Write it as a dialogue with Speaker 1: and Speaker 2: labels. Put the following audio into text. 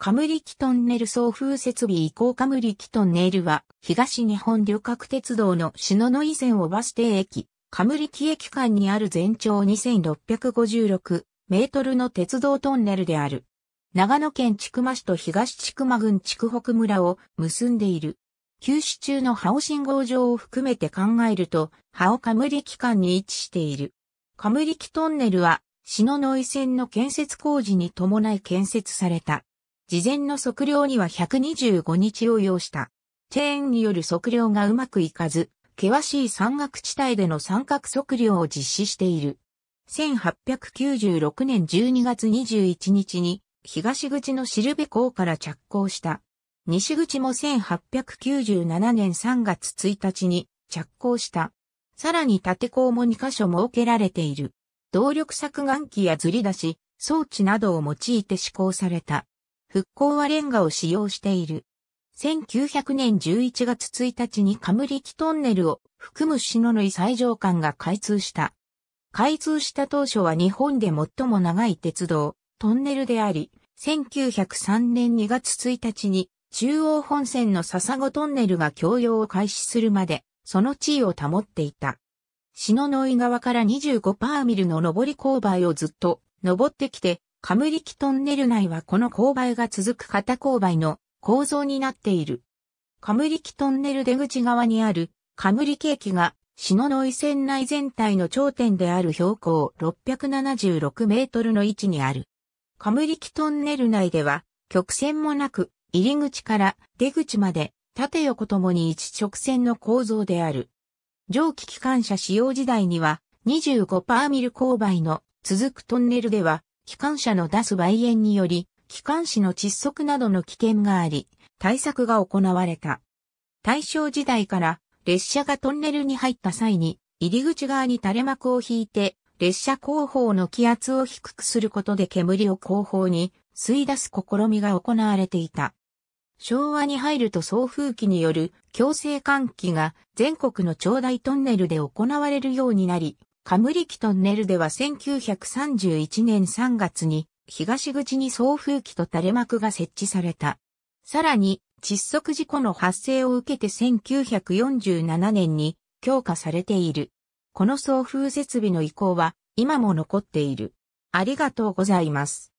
Speaker 1: カムリキトンネル送風設備移行カムリキトンネルは東日本旅客鉄道の篠ノ井線をバス停駅、カムリキ駅間にある全長2656メートルの鉄道トンネルである。長野県千曲市と東千曲郡千曲北村を結んでいる。休止中のハオ信号場を含めて考えると、ハオカムリキ間に位置している。カムリキトンネルは、篠ノ井線の建設工事に伴い建設された。事前の測量には125日を要した。チェーンによる測量がうまくいかず、険しい山岳地帯での三角測量を実施している。1896年12月21日に東口のシルベ港から着工した。西口も1897年3月1日に着工した。さらに縦港も2カ所設けられている。動力削岩機やずり出し、装置などを用いて施行された。復興はレンガを使用している。1900年11月1日にカムリキトンネルを含む篠ノイ最上間が開通した。開通した当初は日本で最も長い鉄道、トンネルであり、1903年2月1日に中央本線の笹子トンネルが供用を開始するまで、その地位を保っていた。篠ノ井側から25パーミルの上り勾配をずっと登ってきて、カムリキトンネル内はこの勾配が続く片勾配の構造になっている。カムリキトンネル出口側にあるカムリキ駅が篠ノ井線内全体の頂点である標高676メートルの位置にある。カムリキトンネル内では曲線もなく入り口から出口まで縦横ともに一直線の構造である。蒸気機関車使用時代には25パーミル勾配の続くトンネルでは機関車の出す梅煙により、機関士の窒息などの危険があり、対策が行われた。大正時代から列車がトンネルに入った際に、入り口側に垂れ幕を引いて、列車後方の気圧を低くすることで煙を後方に吸い出す試みが行われていた。昭和に入ると送風機による強制換気が全国の長大トンネルで行われるようになり、カムリキトンネルでは1931年3月に東口に送風機と垂れ幕が設置された。さらに窒息事故の発生を受けて1947年に強化されている。この送風設備の移行は今も残っている。ありがとうございます。